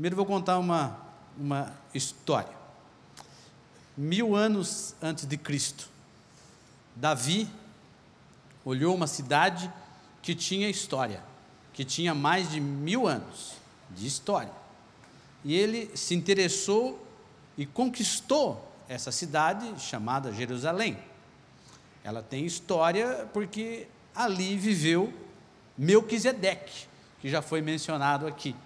Primeiro vou contar uma, uma história. Mil anos antes de Cristo, Davi olhou uma cidade que tinha história, que tinha mais de mil anos de história. E ele se interessou e conquistou essa cidade chamada Jerusalém. Ela tem história porque ali viveu Melquisedeque, que já foi mencionado aqui.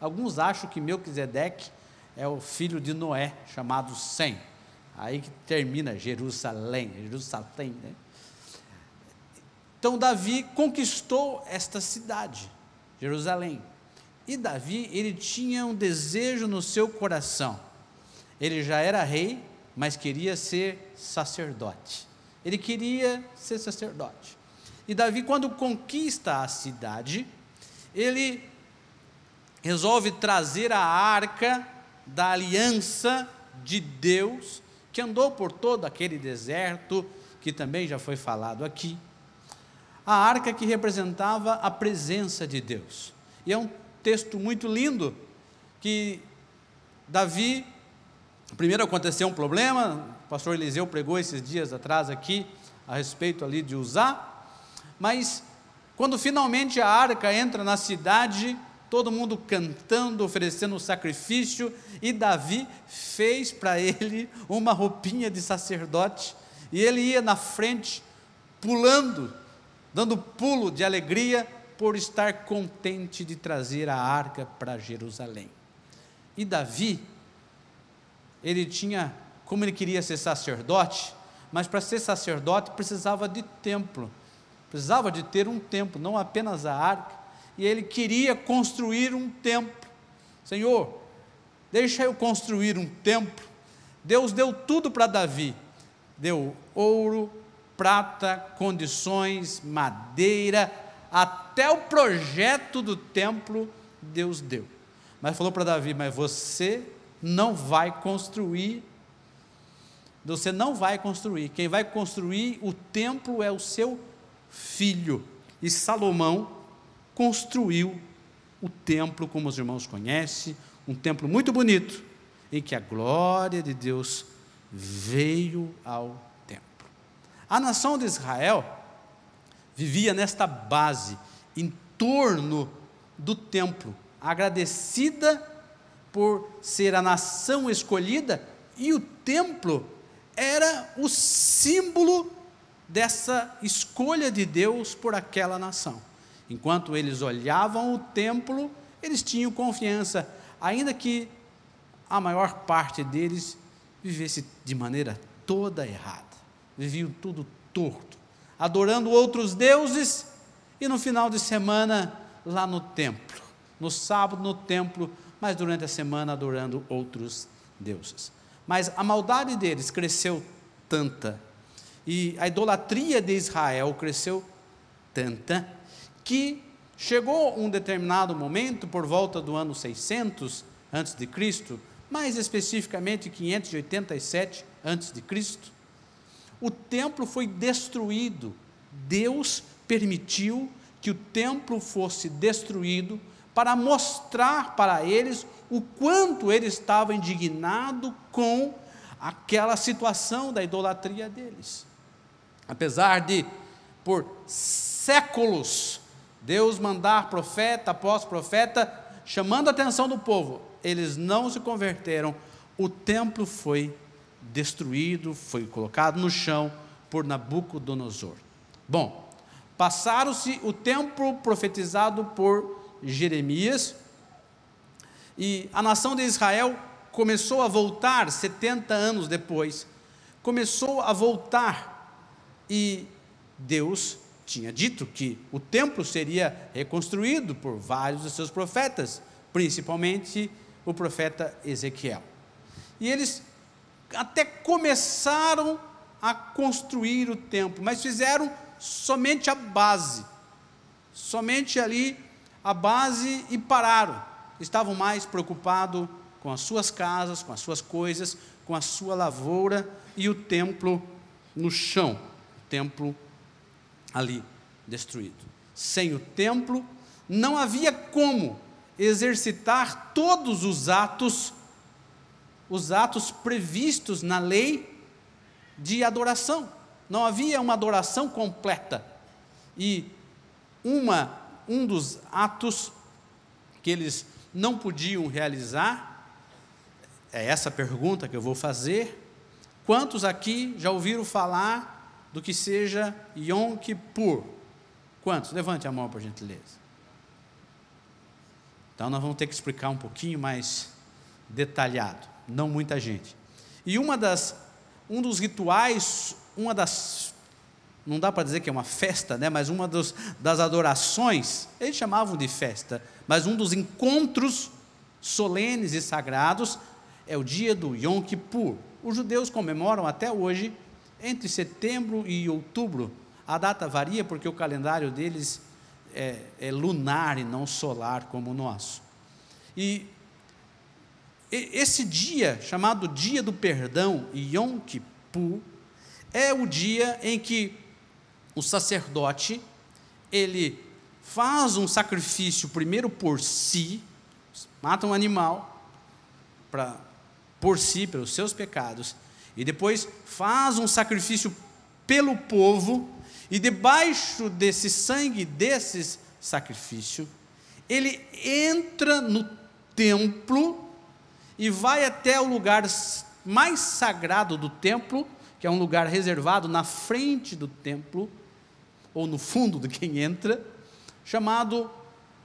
Alguns acham que Melquisedeque é o filho de Noé, chamado Sem. Aí que termina Jerusalém, Jerusalém, né? Então Davi conquistou esta cidade, Jerusalém. E Davi, ele tinha um desejo no seu coração. Ele já era rei, mas queria ser sacerdote. Ele queria ser sacerdote. E Davi, quando conquista a cidade, ele resolve trazer a arca da aliança de Deus, que andou por todo aquele deserto, que também já foi falado aqui. A arca que representava a presença de Deus. E é um texto muito lindo que Davi, primeiro aconteceu um problema, o pastor Eliseu pregou esses dias atrás aqui a respeito ali de usar, mas quando finalmente a arca entra na cidade, todo mundo cantando, oferecendo sacrifício, e Davi fez para ele uma roupinha de sacerdote, e ele ia na frente, pulando, dando pulo de alegria por estar contente de trazer a arca para Jerusalém. E Davi, ele tinha, como ele queria ser sacerdote, mas para ser sacerdote precisava de templo, precisava de ter um templo, não apenas a arca, e ele queria construir um templo. Senhor, deixa eu construir um templo. Deus deu tudo para Davi: deu ouro, prata, condições, madeira, até o projeto do templo Deus deu. Mas falou para Davi: Mas você não vai construir. Você não vai construir. Quem vai construir o templo é o seu filho. E Salomão construiu o templo, como os irmãos conhecem, um templo muito bonito, em que a glória de Deus veio ao templo. A nação de Israel vivia nesta base, em torno do templo, agradecida por ser a nação escolhida, e o templo era o símbolo dessa escolha de Deus por aquela nação. Enquanto eles olhavam o templo, eles tinham confiança, ainda que a maior parte deles vivesse de maneira toda errada, viviam tudo torto, adorando outros deuses e no final de semana lá no templo, no sábado no templo, mas durante a semana adorando outros deuses. Mas a maldade deles cresceu tanta e a idolatria de Israel cresceu tanta que chegou um determinado momento, por volta do ano 600 antes de Cristo, mais especificamente 587 antes de Cristo, o templo foi destruído. Deus permitiu que o templo fosse destruído para mostrar para eles o quanto ele estava indignado com aquela situação da idolatria deles. Apesar de, por séculos, Deus mandar profeta após profeta, chamando a atenção do povo. Eles não se converteram, o templo foi destruído, foi colocado no chão por Nabucodonosor. Bom, passaram-se o tempo profetizado por Jeremias, e a nação de Israel começou a voltar 70 anos depois. Começou a voltar e Deus tinha dito que o templo seria reconstruído por vários dos seus profetas, principalmente o profeta Ezequiel. E eles até começaram a construir o templo, mas fizeram somente a base, somente ali a base e pararam. Estavam mais preocupados com as suas casas, com as suas coisas, com a sua lavoura e o templo no chão, o templo ali destruído. Sem o templo, não havia como exercitar todos os atos, os atos previstos na lei de adoração. Não havia uma adoração completa. E uma, um dos atos que eles não podiam realizar, é essa pergunta que eu vou fazer. Quantos aqui já ouviram falar do que seja Yom Kippur. Quantos? Levante a mão, por gentileza. Então nós vamos ter que explicar um pouquinho mais detalhado, não muita gente. E uma das um dos rituais, uma das não dá para dizer que é uma festa, né, mas uma dos, das adorações, eles chamavam de festa, mas um dos encontros solenes e sagrados é o dia do Yom Kippur. Os judeus comemoram até hoje entre setembro e outubro. A data varia porque o calendário deles é, é lunar e não solar como o nosso. E esse dia, chamado Dia do Perdão, Yom Kippur, é o dia em que o sacerdote ele faz um sacrifício primeiro por si, mata um animal para por si pelos seus pecados e depois faz um sacrifício pelo povo, e debaixo desse sangue, desse sacrifício, ele entra no templo e vai até o lugar mais sagrado do templo, que é um lugar reservado na frente do templo, ou no fundo de quem entra, chamado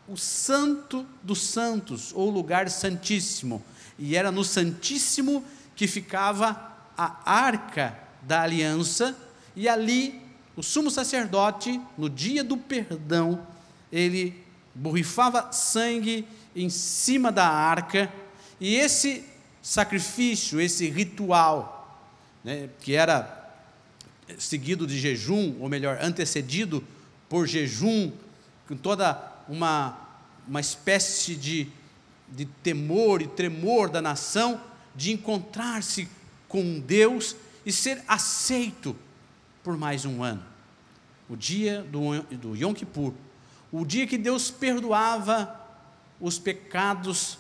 o Santo dos Santos, ou lugar santíssimo. E era no Santíssimo que ficava a arca da aliança, e ali o sumo sacerdote, no dia do perdão, ele borrifava sangue em cima da arca, e esse sacrifício, esse ritual, né, que era seguido de jejum, ou melhor, antecedido por jejum, com toda uma, uma espécie de, de temor e tremor da nação, de encontrar-se com Deus e ser aceito por mais um ano. O dia do, do Yom Kippur, o dia que Deus perdoava os pecados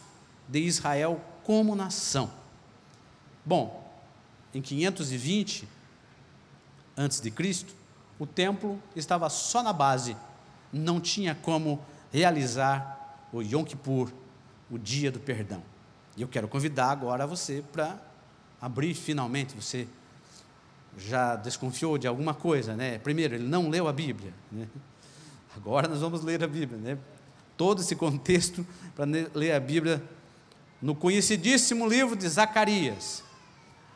de Israel como nação. Bom, em 520 antes de Cristo, o templo estava só na base, não tinha como realizar o Yom Kippur, o dia do perdão. E eu quero convidar agora você para abrir finalmente, você já desconfiou de alguma coisa, né? Primeiro, ele não leu a Bíblia, né? Agora nós vamos ler a Bíblia, né? Todo esse contexto para ler a Bíblia no conhecidíssimo livro de Zacarias.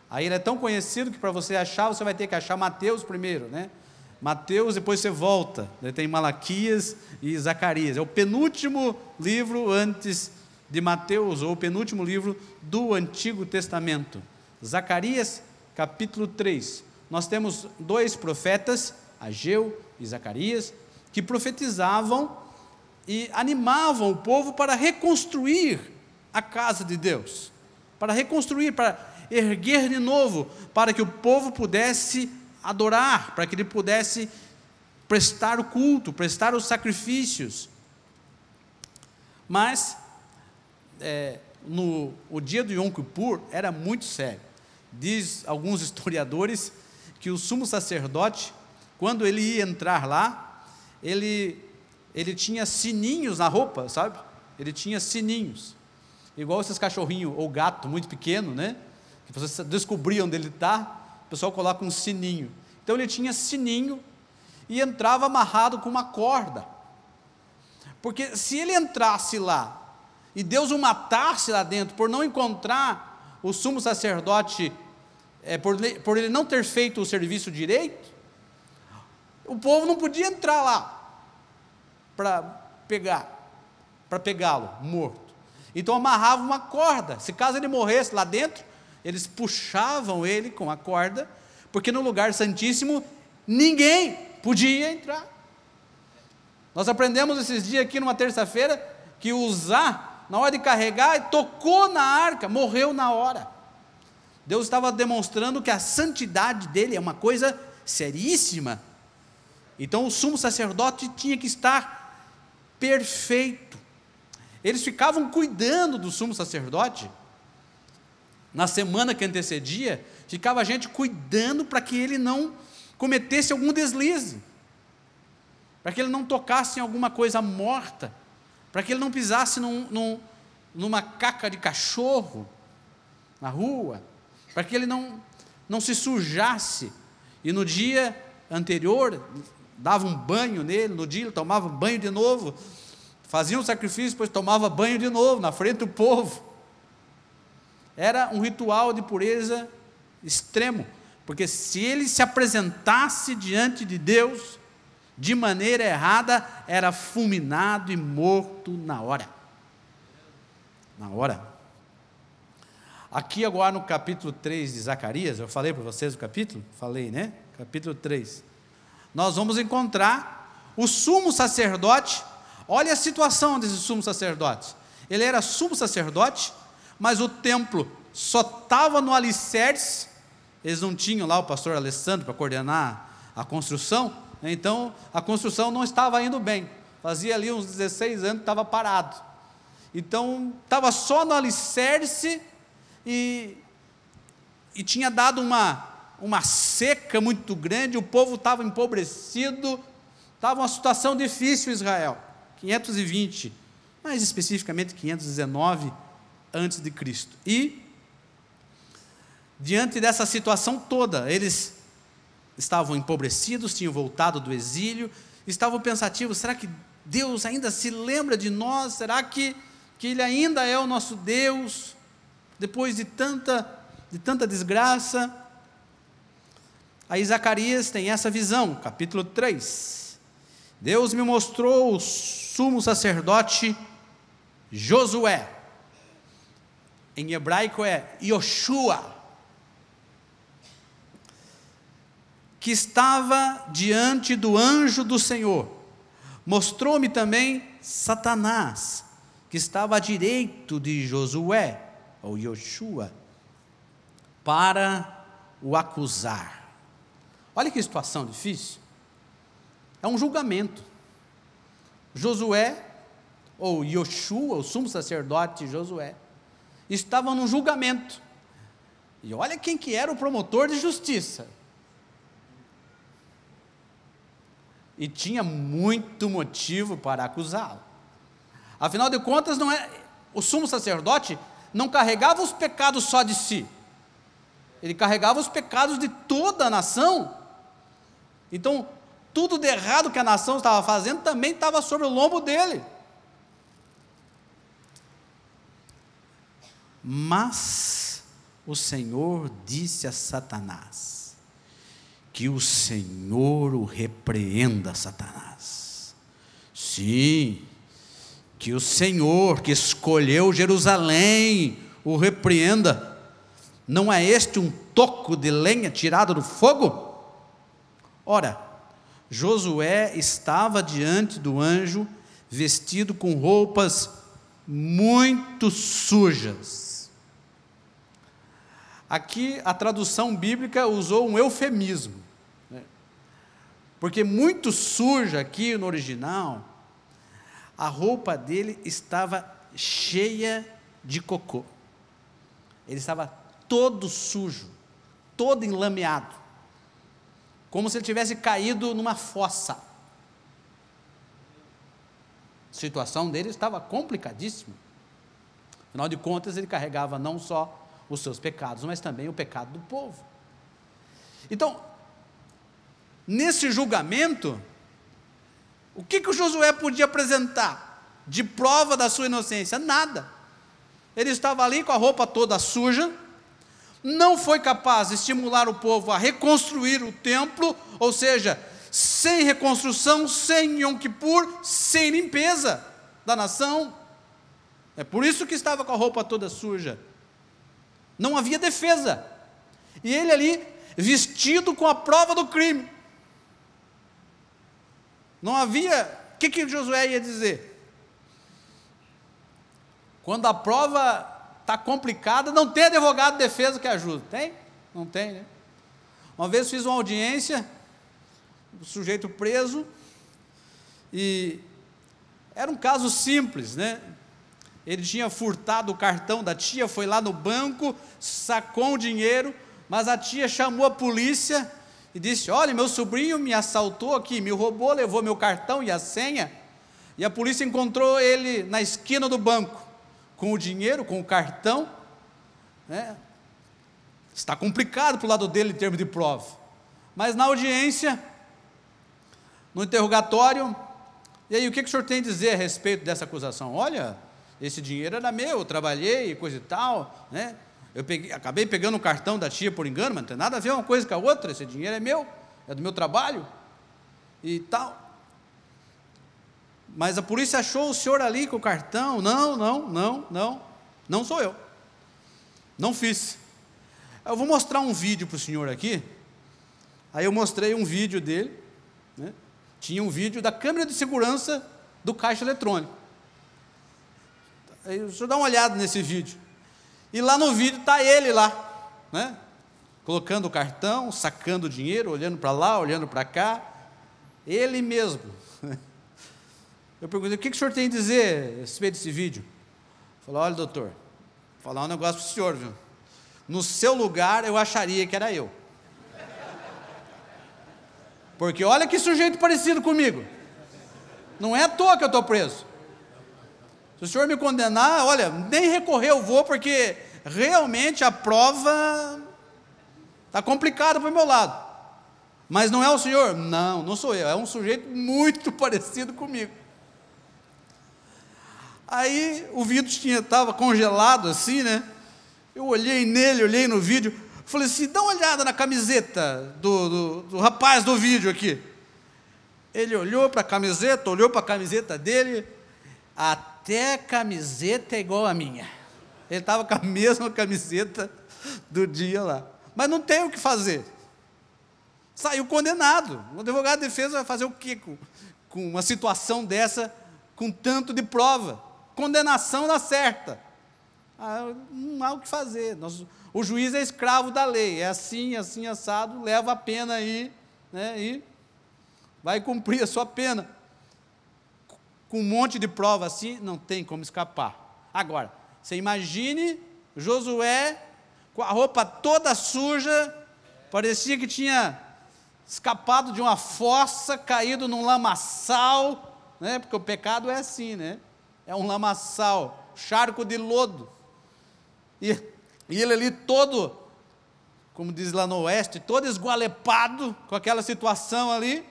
Aí ele é tão conhecido que para você achar, você vai ter que achar Mateus primeiro, né? Mateus, depois você volta. Né? Tem Malaquias e Zacarias. É o penúltimo livro antes de Mateus, ou o penúltimo livro do Antigo Testamento. Zacarias, capítulo 3. Nós temos dois profetas, Ageu e Zacarias, que profetizavam e animavam o povo para reconstruir a casa de Deus, para reconstruir, para erguer de novo, para que o povo pudesse adorar, para que ele pudesse prestar o culto, prestar os sacrifícios. Mas é, no o dia do Yom Kippur era muito sério. Diz alguns historiadores que o sumo sacerdote, quando ele ia entrar lá, ele, ele tinha sininhos na roupa, sabe? Ele tinha sininhos. Igual esses cachorrinhos ou gato muito pequeno, né? Que vocês descobriam onde ele está, o pessoal coloca um sininho. Então ele tinha sininho e entrava amarrado com uma corda. Porque se ele entrasse lá e Deus o matasse lá dentro por não encontrar o sumo sacerdote, é, por, por ele não ter feito o serviço direito, o povo não podia entrar lá para pegar, para pegá-lo morto. Então amarrava uma corda. Se caso ele morresse lá dentro, eles puxavam ele com a corda, porque no lugar santíssimo ninguém podia entrar. Nós aprendemos esses dias aqui numa terça-feira que usar na hora de carregar, tocou na arca, morreu na hora. Deus estava demonstrando que a santidade dele é uma coisa seríssima. Então o sumo sacerdote tinha que estar perfeito. Eles ficavam cuidando do sumo sacerdote. Na semana que antecedia, ficava a gente cuidando para que ele não cometesse algum deslize, para que ele não tocasse em alguma coisa morta para que ele não pisasse num, num, numa caca de cachorro na rua, para que ele não, não se sujasse. E no dia anterior, dava um banho nele, no dia ele tomava banho de novo, fazia um sacrifício, depois tomava banho de novo na frente do povo. Era um ritual de pureza extremo, porque se ele se apresentasse diante de Deus, de maneira errada, era fulminado e morto na hora. Na hora. Aqui agora no capítulo 3 de Zacarias, eu falei para vocês o capítulo? Falei, né? Capítulo 3. Nós vamos encontrar o sumo sacerdote. Olha a situação desse sumo sacerdote. Ele era sumo sacerdote, mas o templo só estava no alicerce. Eles não tinham lá o pastor Alessandro para coordenar a construção. Então a construção não estava indo bem. Fazia ali uns 16 anos que estava parado. Então estava só no alicerce e, e tinha dado uma, uma seca muito grande, o povo estava empobrecido, estava uma situação difícil Israel. 520, mais especificamente 519 antes de Cristo. E diante dessa situação toda, eles estavam empobrecidos, tinham voltado do exílio, estavam pensativos: será que Deus ainda se lembra de nós? Será que, que Ele ainda é o nosso Deus? Depois de tanta, de tanta desgraça. Aí Zacarias tem essa visão, capítulo 3. Deus me mostrou o sumo sacerdote Josué. Em hebraico é Yoshua que estava diante do anjo do Senhor. Mostrou-me também Satanás, que estava à direito de Josué, ou Yoshua, para o acusar. Olha que situação difícil. É um julgamento. Josué, ou Yoshua, o sumo sacerdote Josué, estava num julgamento. E olha quem que era o promotor de justiça. e tinha muito motivo para acusá-lo. Afinal de contas, não é o sumo sacerdote não carregava os pecados só de si. Ele carregava os pecados de toda a nação. Então, tudo de errado que a nação estava fazendo também estava sobre o lombo dele. Mas o Senhor disse a Satanás: que o Senhor o repreenda, Satanás. Sim, que o Senhor que escolheu Jerusalém o repreenda. Não é este um toco de lenha tirado do fogo? Ora, Josué estava diante do anjo, vestido com roupas muito sujas. Aqui a tradução bíblica usou um eufemismo. Porque muito suja aqui no original, a roupa dele estava cheia de cocô. Ele estava todo sujo, todo enlameado, como se ele tivesse caído numa fossa. A situação dele estava complicadíssima. Afinal de contas, ele carregava não só os seus pecados, mas também o pecado do povo. Então, nesse julgamento, o que, que o Josué podia apresentar de prova da sua inocência? Nada. Ele estava ali com a roupa toda suja, não foi capaz de estimular o povo a reconstruir o templo, ou seja, sem reconstrução, sem Yom Kippur, sem limpeza da nação. É por isso que estava com a roupa toda suja. Não havia defesa. E ele ali, vestido com a prova do crime, não havia. O que, que Josué ia dizer? Quando a prova está complicada, não tem advogado de defesa que ajude. Tem? Não tem, né? Uma vez fiz uma audiência, o um sujeito preso, e era um caso simples, né? Ele tinha furtado o cartão da tia, foi lá no banco, sacou o dinheiro, mas a tia chamou a polícia e disse: Olha, meu sobrinho me assaltou aqui, me roubou, levou meu cartão e a senha, e a polícia encontrou ele na esquina do banco, com o dinheiro, com o cartão. Né? Está complicado para o lado dele em termos de prova. Mas na audiência, no interrogatório, e aí o que, que o senhor tem a dizer a respeito dessa acusação? Olha, esse dinheiro era meu, eu trabalhei, coisa e tal, né? Eu peguei, acabei pegando o cartão da tia por engano, mas não tem nada a ver uma coisa com a outra, esse dinheiro é meu, é do meu trabalho e tal. Mas a polícia achou o senhor ali com o cartão. Não, não, não, não, não sou eu. Não fiz. Eu vou mostrar um vídeo para o senhor aqui. Aí eu mostrei um vídeo dele. Né? Tinha um vídeo da câmera de segurança do caixa eletrônico. Aí o senhor dá uma olhada nesse vídeo. E lá no vídeo está ele lá, né? Colocando o cartão, sacando o dinheiro, olhando para lá, olhando para cá. Ele mesmo. Eu perguntei, o que, que o senhor tem a dizer a respeito desse vídeo? Falou, olha doutor, vou falar um negócio para o senhor, viu? No seu lugar eu acharia que era eu. Porque olha que sujeito parecido comigo. Não é à toa que eu estou preso. Se o senhor me condenar, olha, nem recorrer eu vou, porque realmente a prova está complicada para o meu lado. Mas não é o senhor? Não, não sou eu, é um sujeito muito parecido comigo. Aí o Vitor estava congelado assim, né? Eu olhei nele, olhei no vídeo, falei assim: dá uma olhada na camiseta do, do, do rapaz do vídeo aqui. Ele olhou para a camiseta, olhou para a camiseta dele, Até até a camiseta é igual a minha. Ele estava com a mesma camiseta do dia lá. Mas não tem o que fazer. Saiu condenado. O advogado de defesa vai fazer o quê com, com uma situação dessa, com tanto de prova? Condenação na certa. Ah, não há o que fazer. Nós, o juiz é escravo da lei. É assim, assim, assado, leva a pena aí, né, e vai cumprir a sua pena com um monte de prova assim, não tem como escapar. Agora, você imagine Josué com a roupa toda suja, parecia que tinha escapado de uma fossa, caído num lamaçal, né? Porque o pecado é assim, né? É um lamaçal, charco de lodo. E, e ele ali todo, como diz lá no oeste, todo esgualepado com aquela situação ali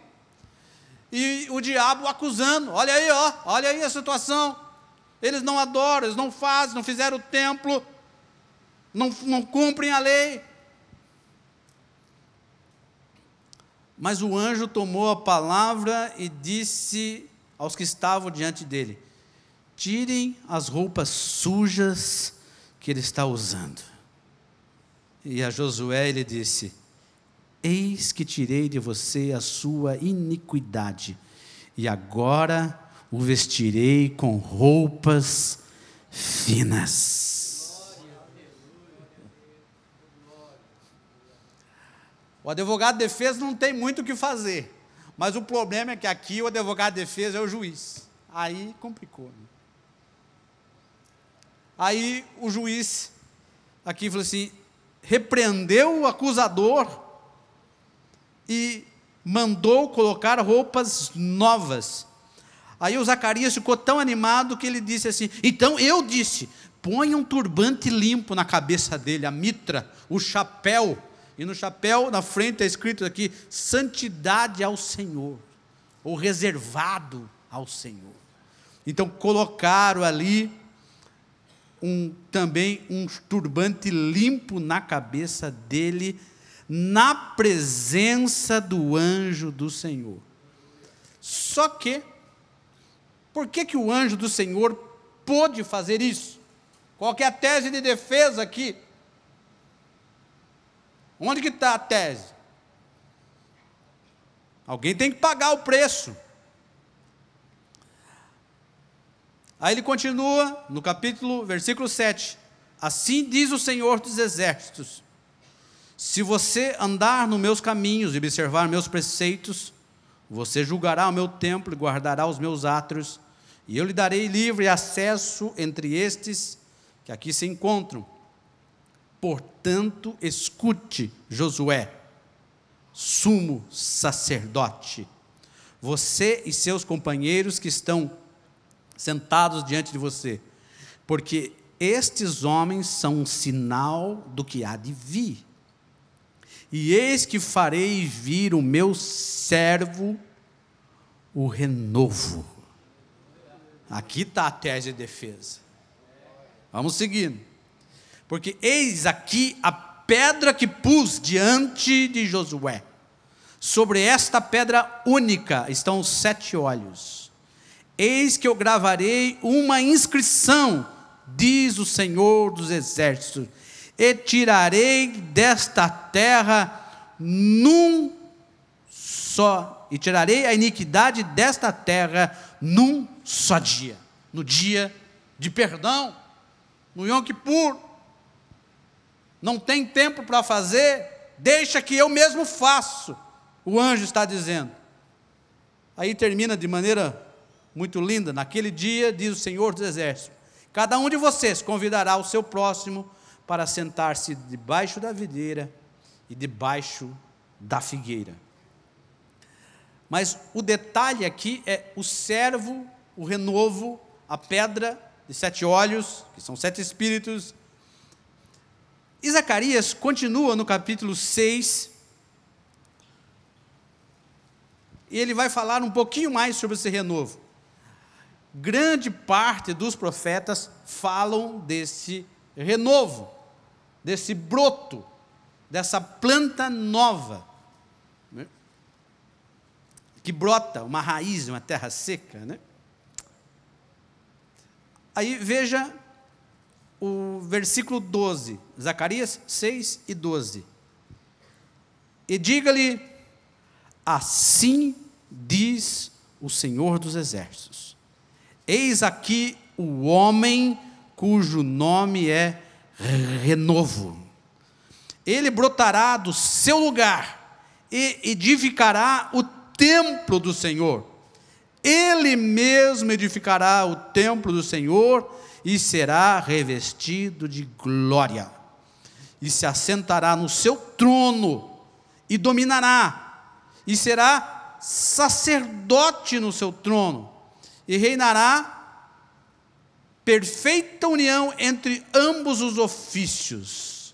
e o diabo acusando: olha aí, ó, olha aí a situação. Eles não adoram, eles não fazem, não fizeram o templo, não, não cumprem a lei. Mas o anjo tomou a palavra e disse aos que estavam diante dele: Tirem as roupas sujas que ele está usando. E a Josué ele disse: Eis que tirei de você a sua iniquidade, e agora o vestirei com roupas finas. O advogado de defesa não tem muito o que fazer, mas o problema é que aqui o advogado de defesa é o juiz. Aí complicou. Né? Aí o juiz aqui falou assim: repreendeu o acusador e mandou colocar roupas novas. Aí o Zacarias ficou tão animado que ele disse assim: Então eu disse, ponha um turbante limpo na cabeça dele, a mitra, o chapéu. E no chapéu, na frente, é escrito aqui: santidade ao Senhor, ou reservado ao Senhor. Então colocaram ali um, também um turbante limpo na cabeça dele, na presença do anjo do Senhor. Só que, por que, que o anjo do Senhor pôde fazer isso? Qual que é a tese de defesa aqui? Onde que está a tese? Alguém tem que pagar o preço. Aí ele continua no capítulo, versículo 7. Assim diz o Senhor dos Exércitos: se você andar nos meus caminhos e observar meus preceitos, você julgará o meu templo e guardará os meus átrios, e eu lhe darei livre acesso entre estes que aqui se encontram. Portanto, escute, Josué, sumo sacerdote, você e seus companheiros que estão sentados diante de você, porque estes homens são um sinal do que há de vir. E eis que farei vir o meu servo, o renovo. Aqui está a tese de defesa. Vamos seguindo. Porque eis aqui a pedra que pus diante de Josué. Sobre esta pedra única estão os sete olhos. Eis que eu gravarei uma inscrição, diz o Senhor dos Exércitos e tirarei desta terra num só, e tirarei a iniquidade desta terra num só dia, no dia de perdão, no Yom Kippur. Não tem tempo para fazer, deixa que eu mesmo faço, o anjo está dizendo. Aí termina de maneira muito linda: naquele dia, diz o Senhor dos Exércitos, cada um de vocês convidará o seu próximo para sentar-se debaixo da videira e debaixo da figueira. Mas o detalhe aqui é o servo, o renovo, a pedra de sete olhos, que são sete espíritos. E Zacarias continua no capítulo 6. E ele vai falar um pouquinho mais sobre esse renovo. Grande parte dos profetas falam desse renovo desse broto, dessa planta nova, né? que brota uma raiz, uma terra seca. Né? Aí veja o versículo 12, Zacarias 6 e 12. E diga-lhe: Assim diz o Senhor dos Exércitos: Eis aqui o homem cujo nome é renovo. Ele brotará do seu lugar e edificará o templo do Senhor. Ele mesmo edificará o templo do Senhor e será revestido de glória. E se assentará no seu trono e dominará, e será sacerdote no seu trono, e reinará perfeita união entre ambos os ofícios,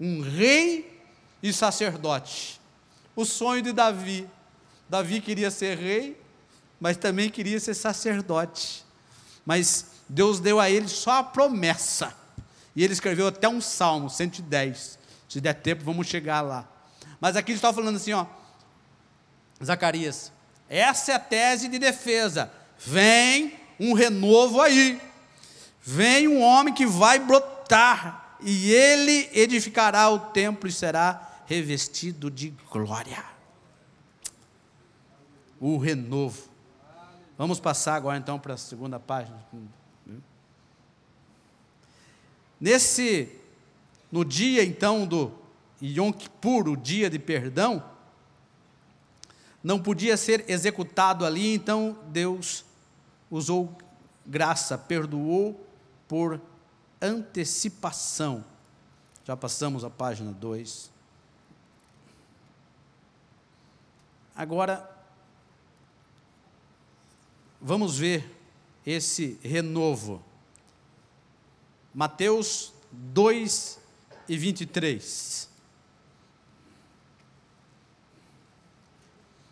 um rei e sacerdote. O sonho de Davi. Davi queria ser rei, mas também queria ser sacerdote. Mas Deus deu a ele só a promessa. E ele escreveu até um salmo, 110. Se der tempo, vamos chegar lá. Mas aqui ele está falando assim, ó. Zacarias, essa é a tese de defesa. Vem um renovo aí. Vem um homem que vai brotar, e ele edificará o templo e será revestido de glória. O renovo. Vamos passar agora então para a segunda página. Nesse, no dia então do Yom Kippur, o dia de perdão, não podia ser executado ali, então Deus usou graça, perdoou por antecipação. Já passamos a página 2. Agora, vamos ver esse renovo. Mateus 2 e 23.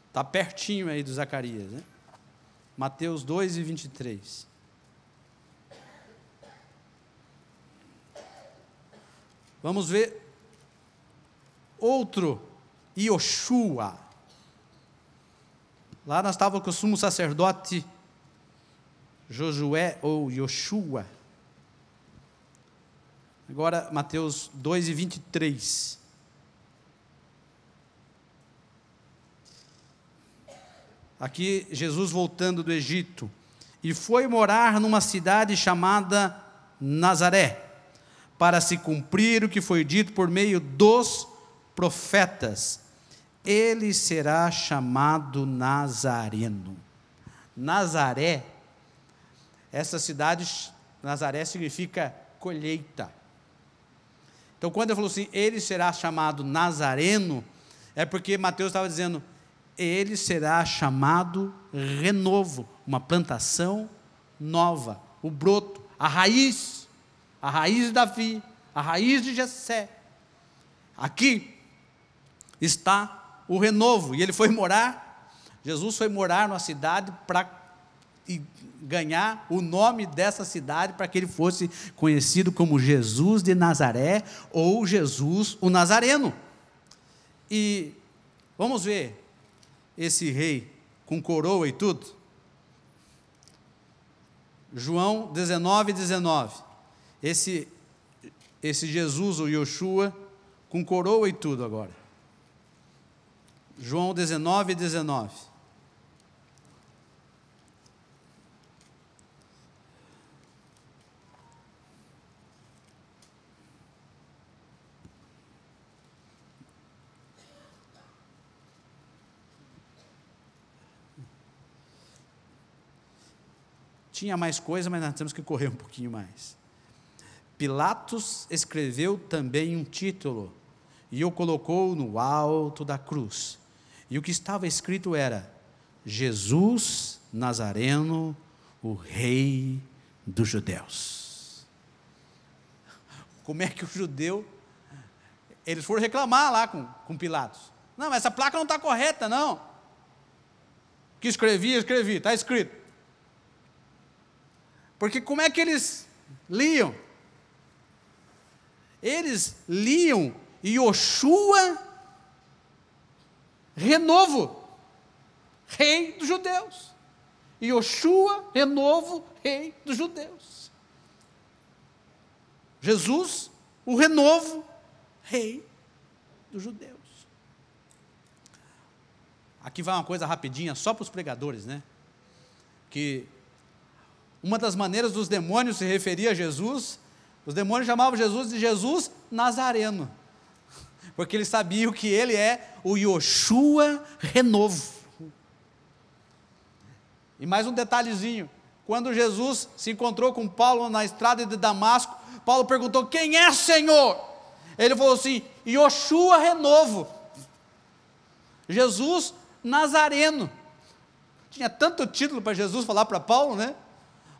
Está pertinho aí do Zacarias, né? Mateus 2 e 23. Vamos ver outro Yoshua. Lá nós estávamos com o sumo sacerdote Josué ou Yoshua. Agora, Mateus 2 e 23. Aqui, Jesus voltando do Egito. E foi morar numa cidade chamada Nazaré para se cumprir o que foi dito por meio dos profetas. Ele será chamado Nazareno. Nazaré, essa cidade, Nazaré significa colheita. Então, quando ele falou assim, ele será chamado Nazareno, é porque Mateus estava dizendo, ele será chamado renovo, uma plantação nova, o broto, a raiz a raiz de Davi, a raiz de Jessé. Aqui está o renovo, e ele foi morar, Jesus foi morar numa cidade para ganhar o nome dessa cidade, para que ele fosse conhecido como Jesus de Nazaré ou Jesus o Nazareno. E vamos ver esse rei com coroa e tudo. João 19, 19 esse, esse Jesus, o Yoshua, com coroa e tudo agora. João 19, 19. Tinha mais coisa, mas nós temos que correr um pouquinho mais. Pilatos escreveu também um título e o colocou no alto da cruz. E o que estava escrito era: Jesus Nazareno, o Rei dos Judeus. Como é que o judeu. Eles foram reclamar lá com, com Pilatos. Não, essa placa não está correta, não. O que escrevi, escrevi, está escrito. Porque como é que eles liam? Eles liam Yoshua, renovo, rei dos judeus. Yoshua, renovo, rei dos judeus. Jesus, o renovo, rei dos judeus. Aqui vai uma coisa rapidinha, só para os pregadores, né? Que uma das maneiras dos demônios se referir a Jesus os demônios chamavam Jesus de Jesus Nazareno, porque eles sabiam que ele é o Yoshua Renovo. E mais um detalhezinho: quando Jesus se encontrou com Paulo na estrada de Damasco, Paulo perguntou: Quem é Senhor? Ele falou assim: Yoshua Renovo, Jesus Nazareno. Tinha tanto título para Jesus falar para Paulo, né?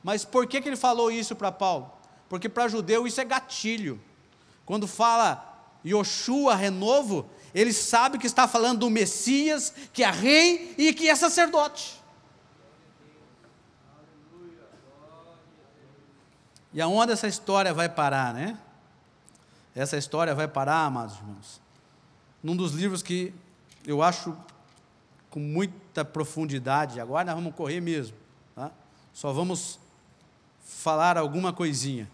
Mas por que, que ele falou isso para Paulo? porque para judeu isso é gatilho. Quando fala Yoshua renovo, ele sabe que está falando do Messias, que é rei e que é sacerdote. E aonde essa história vai parar, né? Essa história vai parar, amados irmãos, num dos livros que eu acho com muita profundidade. Agora nós vamos correr mesmo, tá? Só vamos falar alguma coisinha.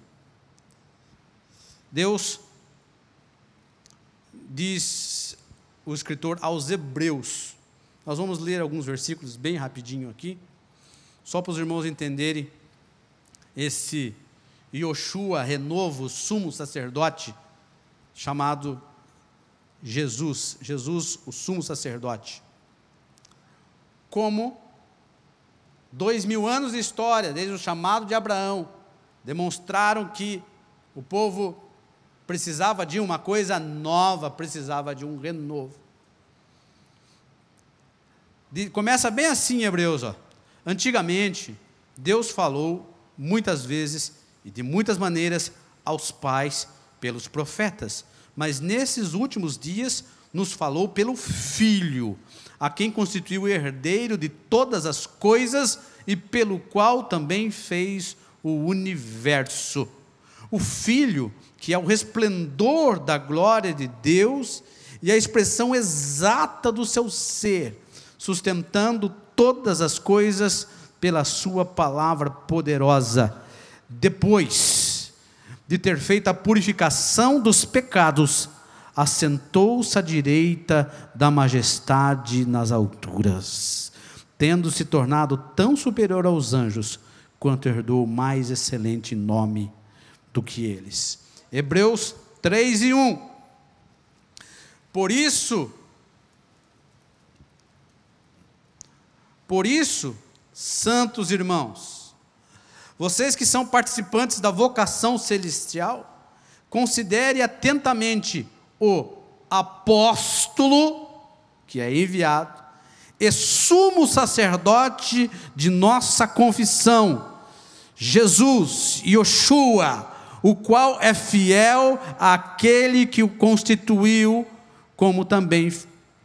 Deus diz o escritor aos Hebreus. Nós vamos ler alguns versículos bem rapidinho aqui, só para os irmãos entenderem esse Yoshua, renovo, sumo sacerdote, chamado Jesus, Jesus, o sumo sacerdote. Como dois mil anos de história, desde o chamado de Abraão, demonstraram que o povo precisava de uma coisa nova, precisava de um renovo. De, começa bem assim, Hebreus. Ó. Antigamente, Deus falou muitas vezes e de muitas maneiras aos pais pelos profetas, mas nesses últimos dias nos falou pelo Filho, a quem constituiu o herdeiro de todas as coisas e pelo qual também fez o universo. O Filho, que é o resplendor da glória de Deus e a expressão exata do seu ser, sustentando todas as coisas pela sua palavra poderosa. Depois de ter feito a purificação dos pecados, assentou-se à direita da majestade nas alturas, tendo se tornado tão superior aos anjos, quanto herdou o mais excelente nome do que eles. Hebreus 3 e 1. Por isso, por isso, santos irmãos, vocês que são participantes da vocação celestial, considere atentamente o apóstolo que é enviado e sumo sacerdote de nossa confissão, Jesus, Yoshua, o qual é fiel àquele que o constituiu, como também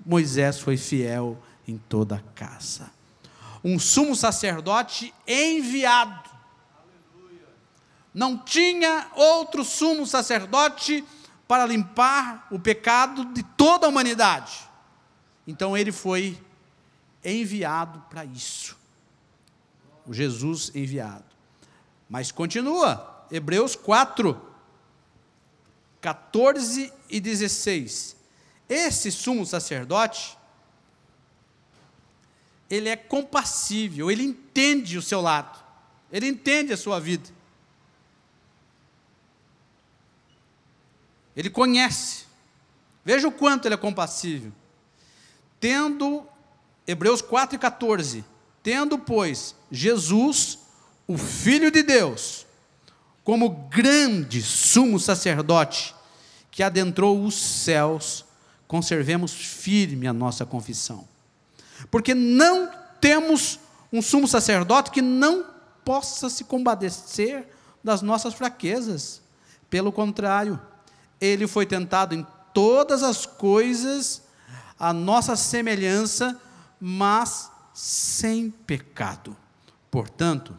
Moisés foi fiel em toda a casa. Um sumo sacerdote enviado. Não tinha outro sumo sacerdote para limpar o pecado de toda a humanidade. Então ele foi enviado para isso. O Jesus enviado. Mas continua. Hebreus 4, 14 e 16. Esse sumo sacerdote, ele é compassível, ele entende o seu lado, ele entende a sua vida. Ele conhece. Veja o quanto ele é compassível. Tendo, Hebreus 4 e 14, tendo, pois, Jesus, o Filho de Deus, como grande sumo sacerdote que adentrou os céus, conservemos firme a nossa confissão. Porque não temos um sumo sacerdote que não possa se compadecer das nossas fraquezas. Pelo contrário, ele foi tentado em todas as coisas, a nossa semelhança, mas sem pecado. Portanto,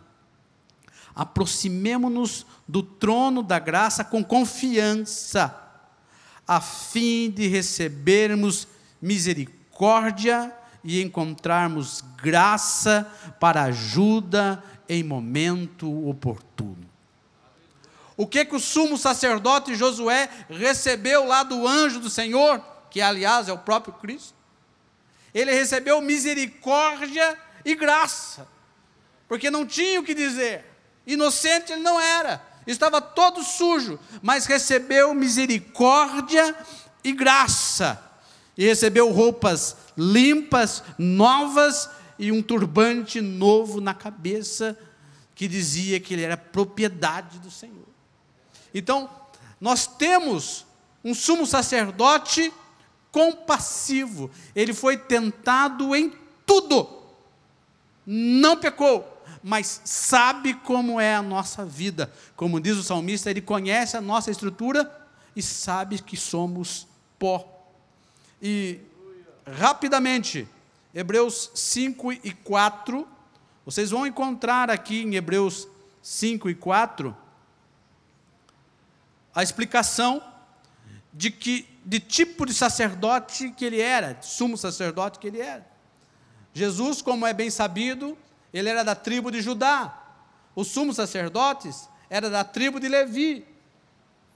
Aproximemo-nos do trono da graça com confiança, a fim de recebermos misericórdia e encontrarmos graça para ajuda em momento oportuno. O que que o sumo sacerdote Josué recebeu lá do anjo do Senhor, que aliás é o próprio Cristo? Ele recebeu misericórdia e graça, porque não tinha o que dizer. Inocente ele não era, estava todo sujo, mas recebeu misericórdia e graça. E recebeu roupas limpas, novas e um turbante novo na cabeça que dizia que ele era propriedade do Senhor. Então, nós temos um sumo sacerdote compassivo. Ele foi tentado em tudo. Não pecou mas sabe como é a nossa vida. Como diz o salmista, ele conhece a nossa estrutura e sabe que somos pó. E, rapidamente, Hebreus 5 e 4, vocês vão encontrar aqui em Hebreus 5 e 4 a explicação de que de tipo de sacerdote que ele era, de sumo sacerdote que ele era. Jesus, como é bem sabido, ele era da tribo de Judá. Os sumos sacerdotes era da tribo de Levi.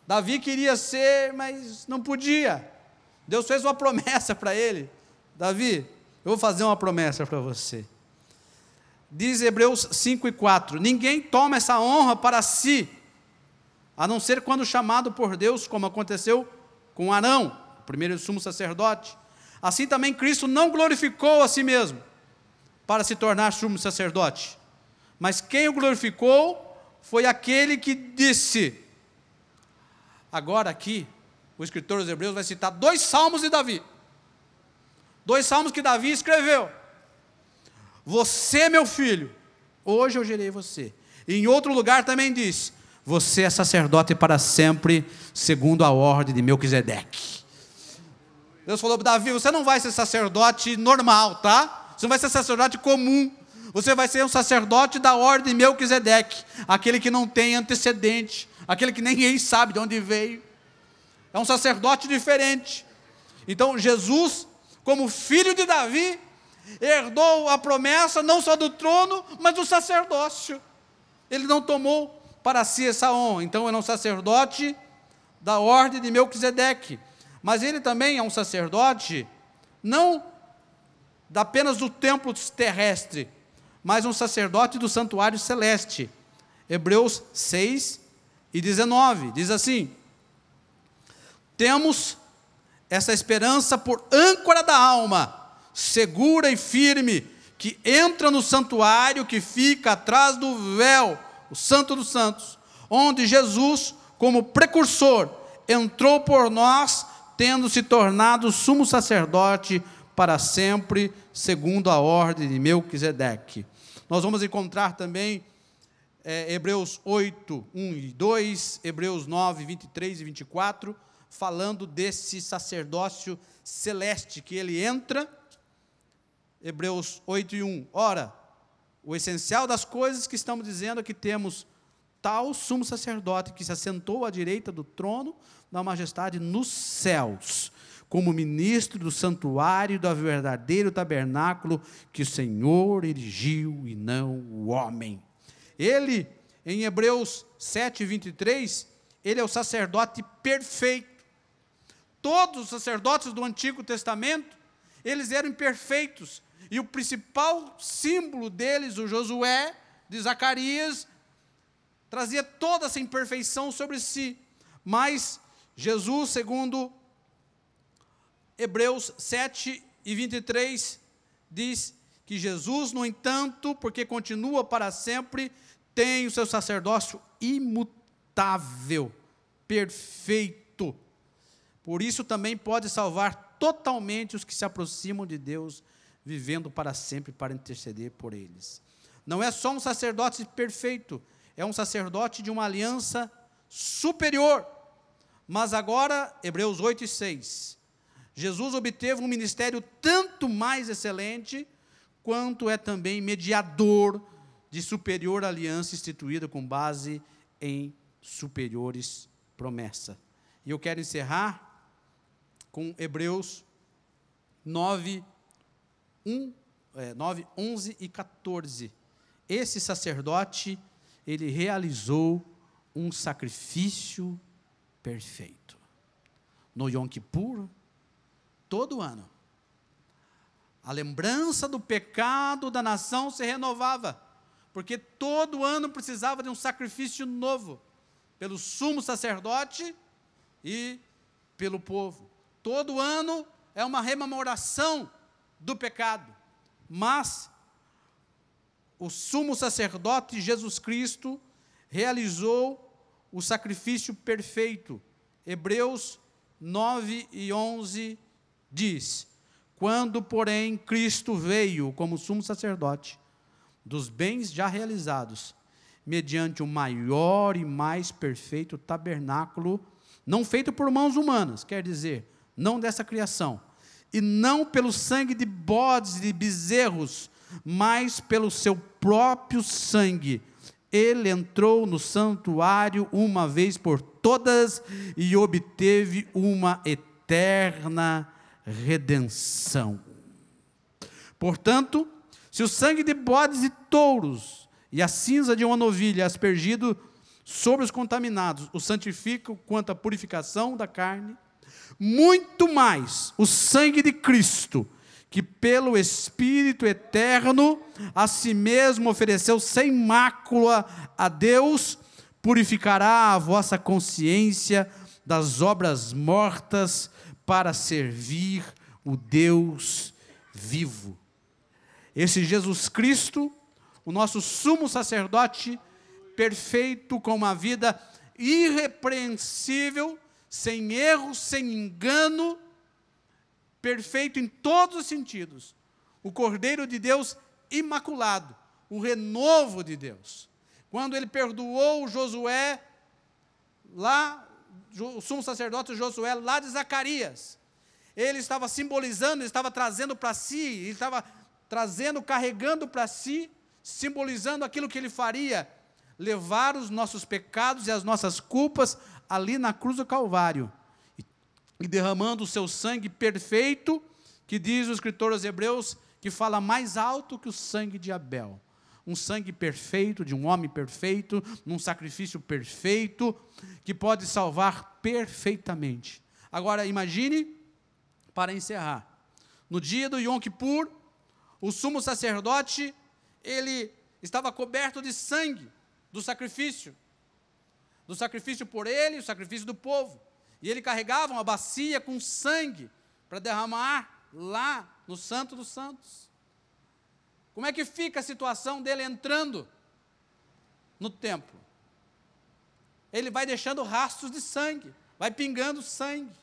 Davi queria ser, mas não podia. Deus fez uma promessa para ele. Davi, eu vou fazer uma promessa para você. Diz Hebreus 5 e 4: Ninguém toma essa honra para si, a não ser quando chamado por Deus, como aconteceu com Arão, o primeiro sumo sacerdote. Assim também Cristo não glorificou a si mesmo, para se tornar sumo sacerdote. Mas quem o glorificou foi aquele que disse. Agora, aqui, o escritor dos Hebreus vai citar dois salmos de Davi. Dois salmos que Davi escreveu. Você, meu filho, hoje eu gerei você. E em outro lugar também diz: Você é sacerdote para sempre, segundo a ordem de Melquisedeque. Deus falou para Davi: Você não vai ser sacerdote normal, tá? Você não vai ser sacerdote comum. Você vai ser um sacerdote da ordem Melquisedeque, aquele que não tem antecedente, aquele que nem ninguém sabe de onde veio. É um sacerdote diferente. Então, Jesus, como filho de Davi, herdou a promessa não só do trono, mas do sacerdócio. Ele não tomou para si essa honra. Então, ele é um sacerdote da ordem de Melquisedeque. Mas ele também é um sacerdote não apenas do templo terrestre, mas um sacerdote do santuário celeste. Hebreus 6 e 19 diz assim: Temos essa esperança por âncora da alma, segura e firme, que entra no santuário que fica atrás do véu, o Santo dos Santos, onde Jesus, como precursor, entrou por nós, tendo se tornado sumo sacerdote para sempre, segundo a ordem de Melquisedeque. Nós vamos encontrar também é, Hebreus 8, 1 e 2, Hebreus 9, 23 e 24, falando desse sacerdócio celeste que ele entra. Hebreus 8 e 1. Ora, o essencial das coisas que estamos dizendo é que temos tal sumo sacerdote que se assentou à direita do trono da majestade nos céus, como ministro do santuário do verdadeiro tabernáculo que o Senhor erigiu e não o homem. Ele, em Hebreus 7, 23, ele é o sacerdote perfeito. Todos os sacerdotes do Antigo Testamento, eles eram imperfeitos. E o principal símbolo deles, o Josué, de Zacarias, trazia toda essa imperfeição sobre si. Mas Jesus, segundo Hebreus 7 e 23 diz que Jesus, no entanto, porque continua para sempre, tem o seu sacerdócio imutável, perfeito. Por isso também pode salvar totalmente os que se aproximam de Deus, vivendo para sempre para interceder por eles. Não é só um sacerdote perfeito, é um sacerdote de uma aliança superior. Mas agora, Hebreus 8 e 6, Jesus obteve um ministério tanto mais excelente, quanto é também mediador de superior aliança instituída com base em superiores promessa. E eu quero encerrar com Hebreus 9, 1, é, 9 11 e 14. Esse sacerdote, ele realizou um sacrifício perfeito. No Yom Kippur, Todo ano. A lembrança do pecado da nação se renovava, porque todo ano precisava de um sacrifício novo, pelo sumo sacerdote e pelo povo. Todo ano é uma rememoração do pecado, mas o sumo sacerdote Jesus Cristo realizou o sacrifício perfeito. Hebreus 9 e 11 diz: Quando, porém, Cristo veio como sumo sacerdote dos bens já realizados, mediante o maior e mais perfeito tabernáculo, não feito por mãos humanas, quer dizer, não dessa criação, e não pelo sangue de bodes e de bezerros, mas pelo seu próprio sangue. Ele entrou no santuário uma vez por todas e obteve uma eterna redenção. Portanto, se o sangue de bodes e touros e a cinza de uma novilha é aspergido sobre os contaminados o santificam quanto à purificação da carne, muito mais o sangue de Cristo, que pelo Espírito eterno a si mesmo ofereceu sem mácula a Deus, purificará a vossa consciência das obras mortas para servir o Deus vivo. Esse Jesus Cristo, o nosso sumo sacerdote, perfeito, com uma vida irrepreensível, sem erro, sem engano, perfeito em todos os sentidos. O Cordeiro de Deus imaculado, o renovo de Deus. Quando ele perdoou Josué, lá o sumo sacerdote Josué lá de Zacarias. Ele estava simbolizando, ele estava trazendo para si, ele estava trazendo, carregando para si, simbolizando aquilo que ele faria, levar os nossos pecados e as nossas culpas ali na cruz do Calvário e derramando o seu sangue perfeito, que diz o escritor aos Hebreus, que fala mais alto que o sangue de Abel um sangue perfeito, de um homem perfeito, num sacrifício perfeito, que pode salvar perfeitamente. Agora, imagine, para encerrar, no dia do Yom Kippur, o sumo sacerdote, ele estava coberto de sangue do sacrifício, do sacrifício por ele, o sacrifício do povo. E ele carregava uma bacia com sangue para derramar lá no Santo dos Santos. Como é que fica a situação dele entrando no templo? Ele vai deixando rastros de sangue, vai pingando sangue.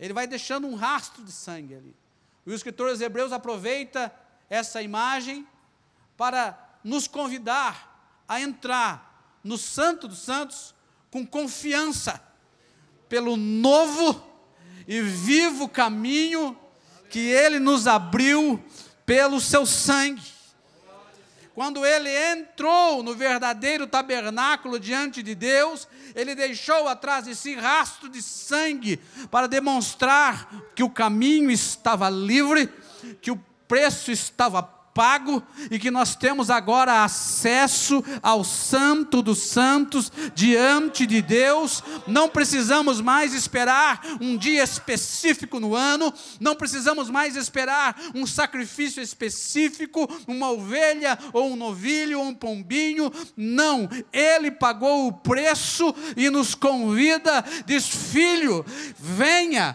Ele vai deixando um rastro de sangue ali. O escritor dos Hebreus aproveita essa imagem para nos convidar a entrar no Santo dos Santos com confiança pelo novo e vivo caminho que ele nos abriu pelo seu sangue. Quando ele entrou no verdadeiro tabernáculo diante de Deus, ele deixou atrás de si rastro de sangue para demonstrar que o caminho estava livre, que o preço estava pago e que nós temos agora acesso ao Santo dos Santos diante de Deus. Não precisamos mais esperar um dia específico no ano, não precisamos mais esperar um sacrifício específico, uma ovelha ou um novilho ou um pombinho. Não, ele pagou o preço e nos convida, diz: "Filho, venha,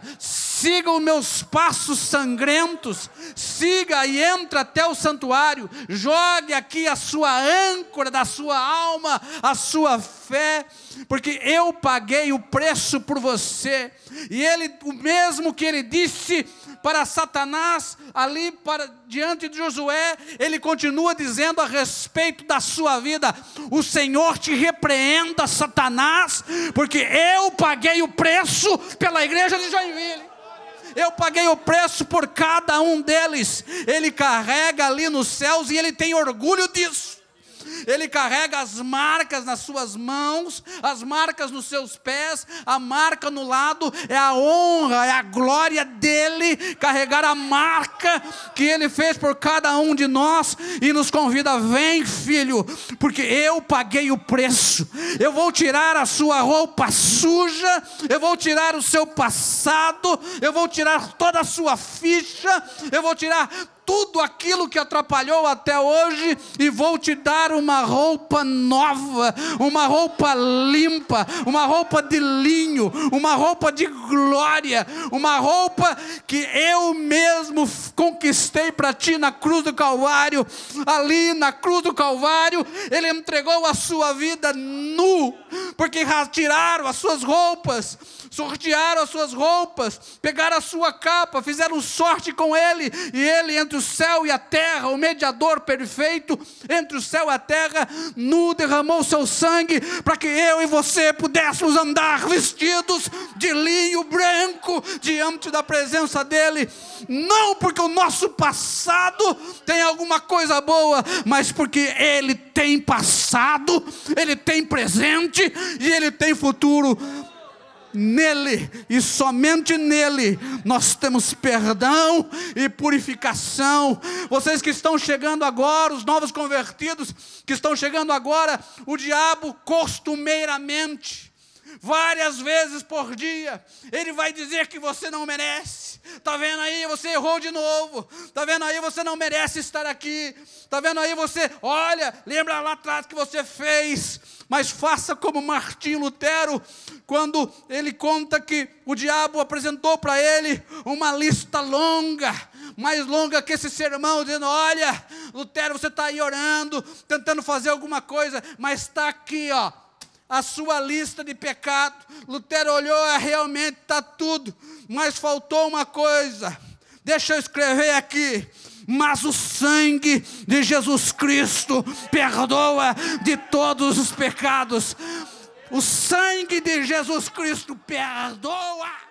siga os meus passos sangrentos, siga e entra até o santuário, jogue aqui a sua âncora da sua alma, a sua fé, porque eu paguei o preço por você. E ele, o mesmo que ele disse para Satanás ali para diante de Josué, ele continua dizendo a respeito da sua vida: O Senhor te repreenda, Satanás, porque eu paguei o preço pela igreja de Joinville eu paguei o preço por cada um deles. Ele carrega ali nos céus e ele tem orgulho disso ele carrega as marcas nas suas mãos, as marcas nos seus pés, a marca no lado, é a honra, é a glória dele carregar a marca que ele fez por cada um de nós e nos convida: vem, filho, porque eu paguei o preço, eu vou tirar a sua roupa suja, eu vou tirar o seu passado, eu vou tirar toda a sua ficha, eu vou tirar tudo aquilo que atrapalhou até hoje e vou te dar uma roupa nova, uma roupa limpa, uma roupa de linho, uma roupa de glória, uma roupa que eu mesmo conquistei para ti na cruz do Calvário. Ali na cruz do Calvário, ele entregou a sua vida nu, porque tiraram as suas roupas, sortearam as suas roupas, pegaram a sua capa, fizeram sorte com ele e ele entre o céu e a terra, o mediador perfeito entre o céu e a terra, nu derramou seu sangue para que eu e você pudéssemos andar vestidos de linho branco diante da presença dele, não porque o nosso passado tem alguma coisa boa, mas porque ele tem passado, ele tem presente e ele tem futuro nele e somente nele nós temos perdão e purificação. Vocês que estão chegando agora, os novos convertidos que estão chegando agora, o diabo costumeiramente várias vezes por dia. Ele vai dizer que você não merece. Tá vendo aí? Você errou de novo. Tá vendo aí? Você não merece estar aqui. Tá vendo aí? Você, olha, lembra lá atrás que você fez. Mas faça como Martim Lutero, quando ele conta que o diabo apresentou para ele uma lista longa, mais longa que esse sermão, dizendo: Olha, Lutero, você está aí orando, tentando fazer alguma coisa, mas está aqui, ó a sua lista de pecado. Lutero olhou, é, realmente está tudo, mas faltou uma coisa. Deixa eu escrever aqui. Mas o sangue de Jesus Cristo perdoa de todos os pecados. O sangue de Jesus Cristo perdoa.